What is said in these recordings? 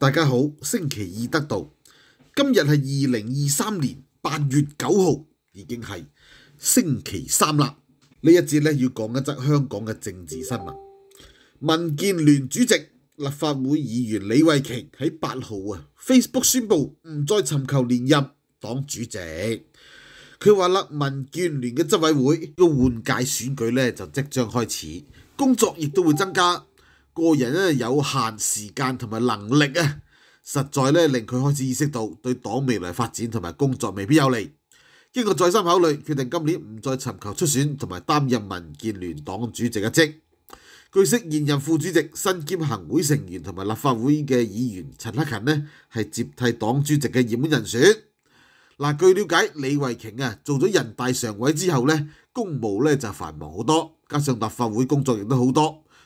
大家好，星期二得到，今日系二零二三年八月九号，已经系星期三啦。呢一节咧要讲一则香港嘅政治新闻。民建联主席、立法会议员李慧琼喺八号啊 Facebook 宣布唔再寻求连任党主席。佢话啦，民建联嘅执委会个换届选举咧就即将开始，工作亦都会增加。個人咧有限時間同埋能力啊，實在咧令佢開始意識到對黨未來發展同埋工作未必有利。經過再三考慮，決定今年唔再尋求出選同埋擔任民建聯黨主席嘅職。據悉，現任副主席、新兼行會成員同埋立法會嘅議員陳克勤咧，係接替黨主席嘅染人選。嗱，據了解，李慧瓊啊，做咗人大常委之後咧，公務咧就繁忙好多，加上立法會工作亦都好多。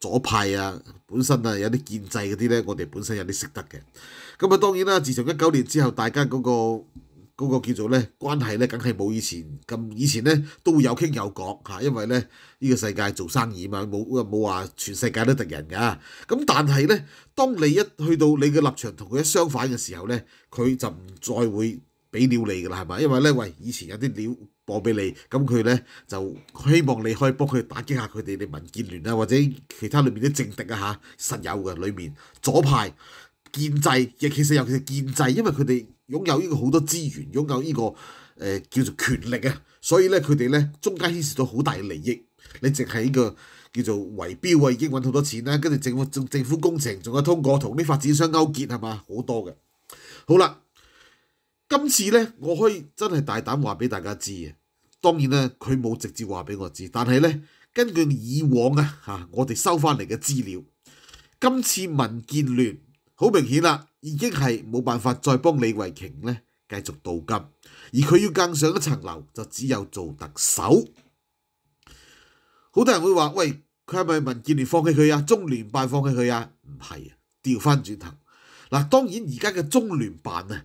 左派啊，本身啊有啲建制嗰啲咧，我哋本身有啲識得嘅。咁啊，當然啦，自從一九年之後，大家嗰個嗰個叫做咧關係咧，梗係冇以前咁。以前咧都會有傾有講嚇，因為咧呢個世界做生意嘛，冇冇話全世界都敵人噶。咁但係咧，當你一去到你嘅立場同佢一相反嘅時候咧，佢就唔再會。俾料你㗎啦，係嘛？因為咧，喂，以前有啲料播俾你，咁佢咧就希望你可以幫佢打擊下佢哋啲民建聯啊，或者其他裏面啲政敵啊嚇，實有嘅裏面左派建制，亦其實尤其是建制，因為佢哋擁有呢個好多資源，擁有呢個誒叫做權力啊，所以咧佢哋咧中間牽涉到好大嘅利益。你淨係呢個叫做圍標啊，已經揾好多錢啦。跟住政府政府工程仲有通過同啲發展商勾結係嘛，好多嘅。好啦。今次咧，我可以真系大胆话俾大家知啊！当然啦，佢冇直接话俾我知，但系咧，根据以往啊，吓我哋收翻嚟嘅资料，今次民建联好明显啦，已经系冇办法再帮李慧琼咧继续倒金，而佢要更上一层楼，就只有做特首。好多人会话：喂，佢系咪民建联放弃佢啊？中联办放弃佢啊？唔系，调翻转头。嗱，当然而家嘅中联办啊。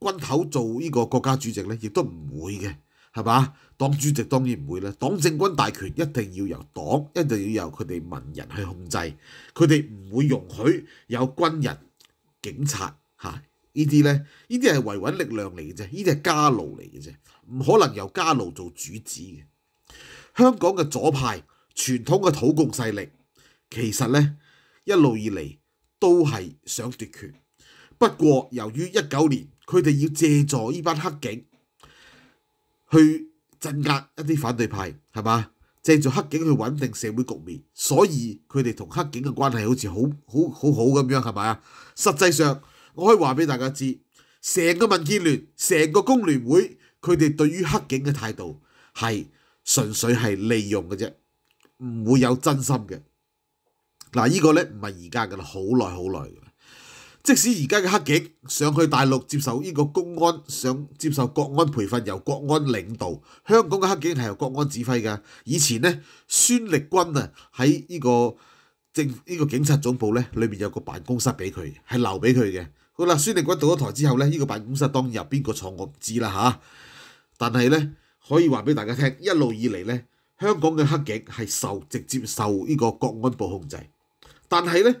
軍頭做呢個國家主席咧，亦都唔會嘅，係嘛？黨主席當然唔會啦。黨政軍大權一定要由黨，一定要由佢哋文人去控制，佢哋唔會容許有軍人、警察嚇呢啲咧。呢啲係維穩力量嚟嘅啫，呢啲係家奴嚟嘅啫，唔可能由家奴做主子嘅。香港嘅左派傳統嘅土共勢力，其實咧一路以嚟都係想奪權，不過由於一九年。佢哋要借助呢班黑警去鎮壓一啲反對派，係嘛？借助黑警去穩定社會局面，所以佢哋同黑警嘅關係好似好好好好咁樣，係咪啊？實際上，我可以話俾大家知，成個民建聯、成個工聯會，佢哋對於黑警嘅態度係純粹係利用嘅啫，唔會有真心嘅。嗱，呢個咧唔係而家噶啦，好耐好耐。即使而家嘅黑警上去大陸接受呢個公安上接受國安培訓，由國安領導。香港嘅黑警係由國安指揮嘅。以前咧，孫力軍啊喺呢個政呢個警察總部咧，裏面有個辦公室俾佢，係留俾佢嘅。好啦，孫力軍到咗台之後咧，呢個辦公室當入邊個坐我唔知啦嚇。但係咧，可以話俾大家聽，一路以嚟咧，香港嘅黑警係受直接受呢個國安部控制，但係咧。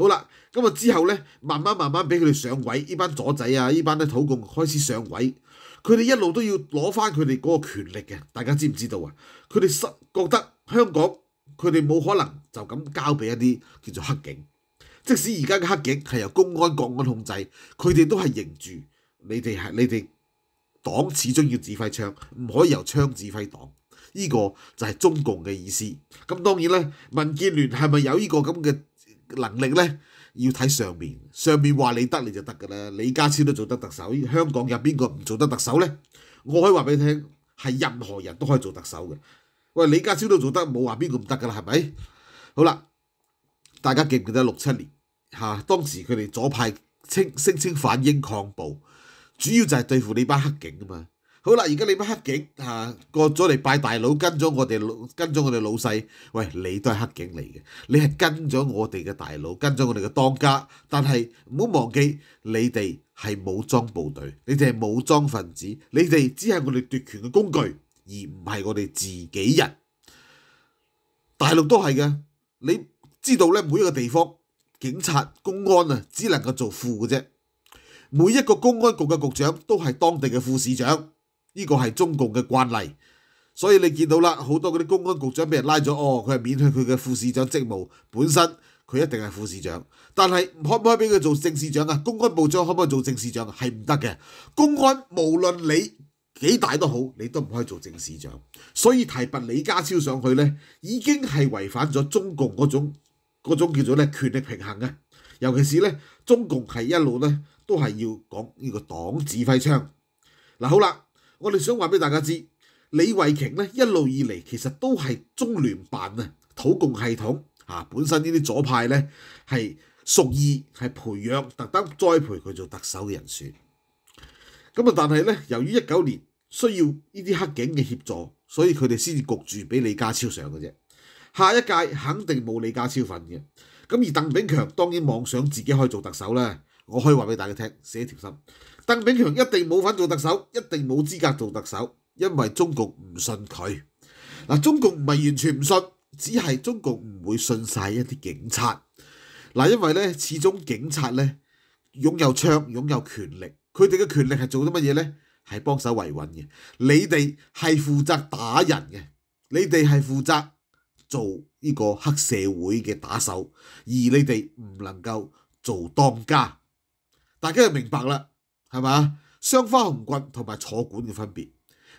好啦，咁啊之後咧，慢慢慢慢俾佢哋上位，呢班左仔啊，呢班咧土共開始上位，佢哋一路都要攞翻佢哋嗰個權力嘅。大家知唔知道啊？佢哋失覺得香港佢哋冇可能就咁交俾一啲叫做黑警，即使而家嘅黑警係由公安、國安控制，佢哋都係認住你哋係你哋黨，始終要指揮槍，唔可以由槍指揮黨。呢個就係中共嘅意思。咁當然咧，民建聯係咪有呢個咁嘅？能力咧要睇上面，上面話你得你就得㗎啦，李家超都做得特首，香港有邊個唔做得特首咧？我可以話俾你聽，係任何人都可以做特首嘅。喂，李家超都做得，冇話邊個唔得㗎啦，係咪？好啦，大家記唔記得六七年嚇？當時佢哋左派稱聲稱反英抗暴，主要就係對付你班黑警啊嘛。好啦，而家你班黑警啊？過咗嚟拜大佬，跟咗我哋老跟咗我哋老細。喂，你都係黑警嚟嘅，你係跟咗我哋嘅大佬，跟咗我哋嘅當家。但係唔好忘記，你哋係武裝部隊，你哋係武裝分子，你哋只係我哋奪權嘅工具，而唔係我哋自己人。大陸都係嘅，你知道咧，每一個地方警察公安啊，只能夠做副嘅啫。每一個公安局嘅局長都係當地嘅副市長。呢個係中共嘅慣例，所以你見到啦，好多嗰啲公安局長俾人拉咗，哦，佢係免去佢嘅副市長職務。本身佢一定係副市長，但係可唔可以俾佢做正市長啊？公安部長可唔可以做正市長係唔得嘅。公安無論你幾大都好，你都唔可以做正市長。所以提拔李家超上去咧，已經係違反咗中共嗰種嗰種叫做咧權力平衡嘅。尤其是咧，中共係一路咧都係要講呢個黨指揮槍。嗱，好啦。我哋想話俾大家知，李慧瓊咧一路以嚟其實都係中聯辦啊、土共系統啊，本身呢啲左派咧係屬意係培養特登栽培佢做特首嘅人選。咁啊，但係咧由於一九年需要呢啲黑警嘅協助，所以佢哋先至焗住俾李家超上嘅啫。下一屆肯定冇李家超份嘅。咁而鄧炳強當然妄想自己可以做特首啦。我可以話俾大家聽，寫條心。鄧炳強一定冇份做特首，一定冇資格做特首，因為中共唔信佢嗱。中共唔係完全唔信，只係中共唔會信曬一啲警察嗱。因為咧，始終警察咧擁有槍，擁有權力，佢哋嘅權力係做啲乜嘢咧？係幫手維穩嘅。你哋係負責打人嘅，你哋係負責做呢個黑社會嘅打手，而你哋唔能夠做當家。大家就明白啦。係嘛？雙花紅棍同埋坐管嘅分別，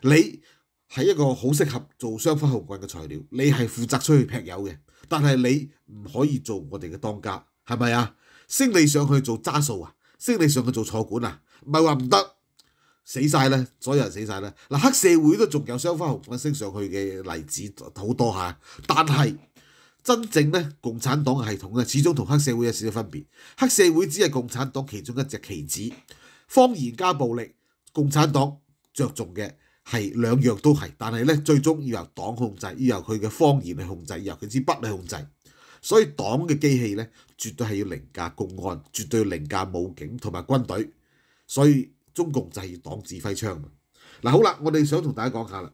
你係一個好適合做雙花紅棍嘅材料。你係負責出去劈友嘅，但係你唔可以做我哋嘅當家，係咪啊？升你上去做揸數啊，升你上去做坐管啊，唔係話唔得，死晒咧，所有人死晒咧。嗱，黑社會都仲有雙花紅棍升上去嘅例子好多下，但係真正咧，共產黨嘅系統咧，始終同黑社會有少少分別。黑社會只係共產黨其中一隻棋子。方言加暴力，共产党着重嘅系两样都系，但系咧最终要由党控制，要由佢嘅方言嚟控制，要由佢支筆嚟控制，所以党嘅机器咧绝对系要凌驾公安，绝对要凌驾武警同埋军队，所以中共就系要党指挥枪。嗱，好啦，我哋想同大家讲下啦，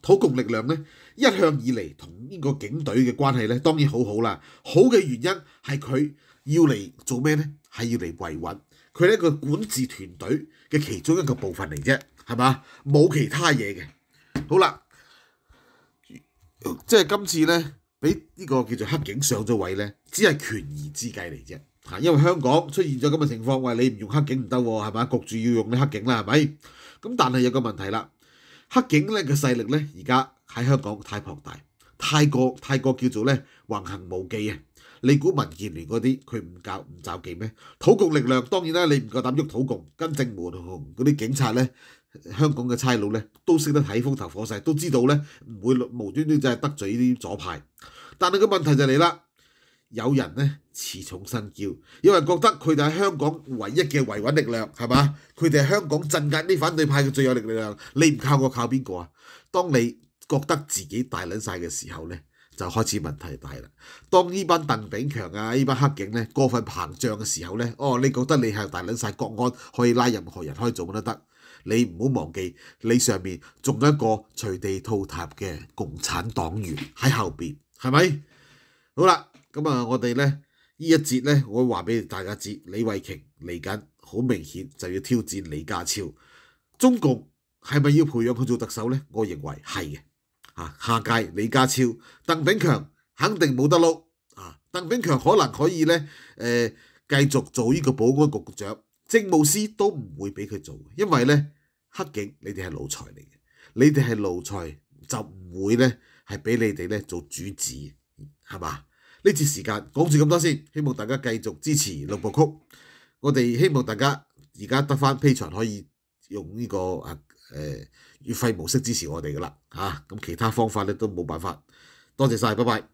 土共力量咧一向以嚟同呢个警队嘅关系咧，当然好好啦，好嘅原因系佢要嚟做咩咧？系要嚟维稳。佢呢個管治團隊嘅其中一個部分嚟啫，係嘛？冇其他嘢嘅。好啦，即係今次咧，俾呢個叫做黑警上咗位咧，只係權宜之計嚟啫。吓，因為香港出現咗咁嘅情況，喂，你唔用黑警唔得喎，係嘛？焗住要用呢黑警啦，係咪？咁但係有個問題啦，黑警咧嘅勢力咧，而家喺香港太龐大，太过太过叫做咧橫行無忌啊！你估民建聯嗰啲佢唔教唔找忌咩？土共力量當然啦，你唔夠膽喐土共，跟政門同嗰啲警察咧，香港嘅差佬咧都識得睇風頭火勢，都知道咧唔會無端端就係得罪呢啲左派。但係個問題就嚟啦，有人咧恃寵身驕，有人覺得佢哋係香港唯一嘅維穩力量，係嘛？佢哋係香港鎮壓呢反對派嘅最有力量。你唔靠我靠邊個啊？當你覺得自己大撚曬嘅時候咧？就開始問題大啦！當呢班鄧炳強啊，呢班黑警咧過分膨脹嘅時候咧，哦，你覺得你係大撚曬國安，可以拉任何人開做乜都得？你唔好忘記，你上面仲有一個隨地吐痰嘅共產黨員喺後邊，係咪？好啦，咁啊，我哋咧呢一節咧，我話俾大家知，李慧瓊嚟緊，好明顯就要挑戰李家超。中共係咪要培養佢做特首咧？我認為係嘅。啊，下届李家超、鄧炳強肯定冇得撈啊，鄧炳強可能可以咧，誒，繼續做呢個保安局局長，政務司都唔會俾佢做，因為咧，黑警你哋係奴才嚟嘅，你哋係奴才就唔會咧係俾你哋咧做主子，係嘛？呢次時間講住咁多先，希望大家繼續支持六部曲，我哋希望大家而家得翻披馴可以用呢個啊。诶，月费模式支持我哋噶啦，吓咁其他方法咧都冇办法。多谢晒，拜拜。